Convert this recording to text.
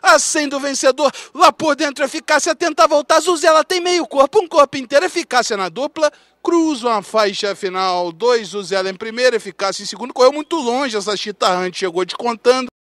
parceiro, a vencedor, lá por dentro é eficácia, é tenta voltar, Zuzela tem meio corpo, um corpo inteiro, eficácia na dupla, cruzam a faixa final, dois Zuzela em primeiro, eficácia em segundo, correu muito longe, essa chitarrante chegou descontando,